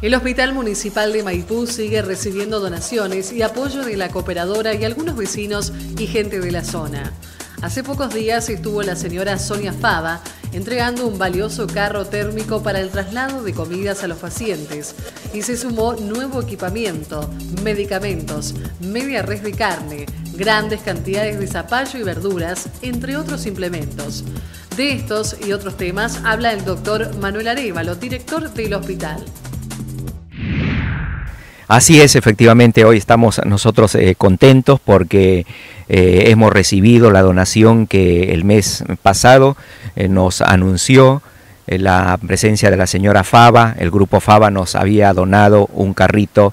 El Hospital Municipal de Maipú sigue recibiendo donaciones y apoyo de la cooperadora y algunos vecinos y gente de la zona. Hace pocos días estuvo la señora Sonia Fava entregando un valioso carro térmico para el traslado de comidas a los pacientes y se sumó nuevo equipamiento, medicamentos, media res de carne, grandes cantidades de zapallo y verduras, entre otros implementos. De estos y otros temas habla el doctor Manuel Arevalo, director del hospital. Así es, efectivamente, hoy estamos nosotros eh, contentos porque eh, hemos recibido la donación que el mes pasado eh, nos anunció la presencia de la señora Fava. El grupo Fava nos había donado un carrito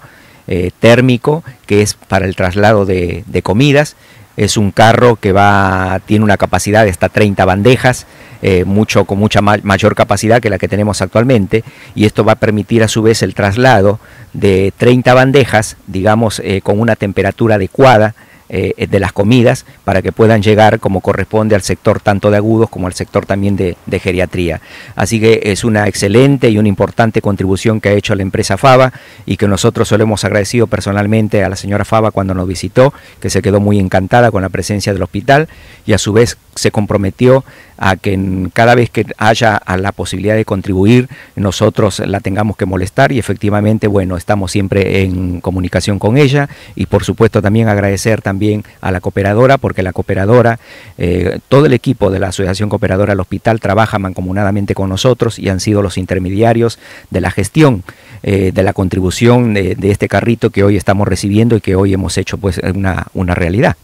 térmico que es para el traslado de, comidas. Es un carro que va, tiene una capacidad de hasta 30 bandejas eh, mucho, con mucha mayor capacidad que la que tenemos actualmente, y esto va a permitir a su vez el traslado de 30 bandejas, digamos, eh, con una temperatura adecuada eh, de las comidas para que puedan llegar como corresponde al sector tanto de agudos como al sector también de, geriatría. Así que es una excelente y una importante contribución que ha hecho la empresa Fava y que nosotros hemos agradecido personalmente a la señora Fava cuando nos visitó, que se quedó muy encantada con la presencia del hospital y a su vez se comprometió a que cada vez que haya la posibilidad de contribuir, nosotros la tengamos que molestar y efectivamente, bueno, estamos siempre en comunicación con ella y por supuesto también agradecer también también a la cooperadora, porque la cooperadora, eh, todo el equipo de la Asociación Cooperadora del Hospital trabaja mancomunadamente con nosotros y han sido los intermediarios de la gestión, eh, de la contribución de, este carrito que hoy estamos recibiendo y que hoy hemos hecho pues una, una realidad.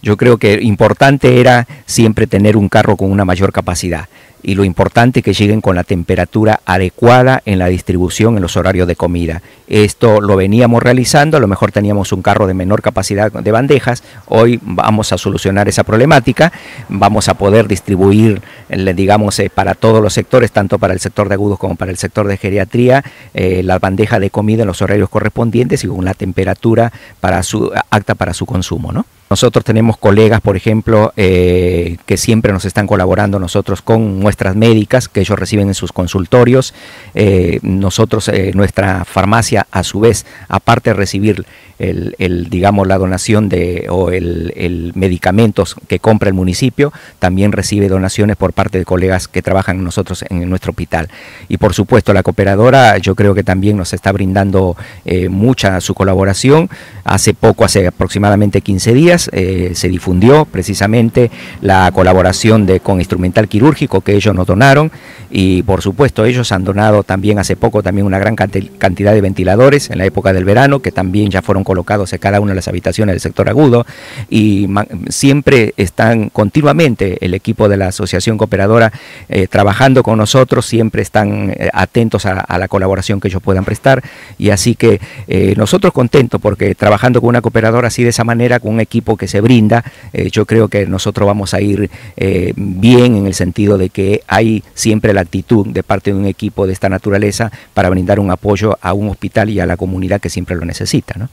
Yo creo que importante era siempre tener un carro con una mayor capacidad y lo importante que lleguen con la temperatura adecuada en la distribución en los horarios de comida. Esto lo veníamos realizando, a lo mejor teníamos un carro de menor capacidad de bandejas, hoy vamos a solucionar esa problemática, vamos a poder distribuir, digamos, eh, para todos los sectores, tanto para el sector de agudos como para el sector de geriatría, eh, la bandeja de comida en los horarios correspondientes y con la temperatura para su, acta para su consumo, ¿no? Nosotros tenemos colegas, por ejemplo, eh, que siempre nos están colaborando nosotros con ...nuestras médicas que ellos reciben en sus consultorios. Eh, nosotros, eh, nuestra farmacia, a su vez, aparte de recibir el, digamos, la donación de, o el, medicamentos que compra el municipio, también recibe donaciones por parte de colegas que trabajan nosotros en nuestro hospital. Y por supuesto, la cooperadora yo creo que también nos está brindando eh, mucha su colaboración. Hace poco, hace aproximadamente 15 días, se difundió precisamente la colaboración de, con instrumental quirúrgico, que ellos nos donaron y por supuesto ellos han donado también hace poco también una gran cantidad de ventiladores en la época del verano que también ya fueron colocados en cada una de las habitaciones del sector agudo y siempre están continuamente el equipo de la Asociación Cooperadora eh, trabajando con nosotros, siempre están eh, atentos a, la colaboración que ellos puedan prestar y así que eh, nosotros contentos porque trabajando con una cooperadora así de esa manera, con un equipo que se brinda, yo creo que nosotros vamos a ir bien en el sentido de que hay siempre la actitud de parte de un equipo de esta naturaleza para brindar un apoyo a un hospital y a la comunidad que siempre lo necesita.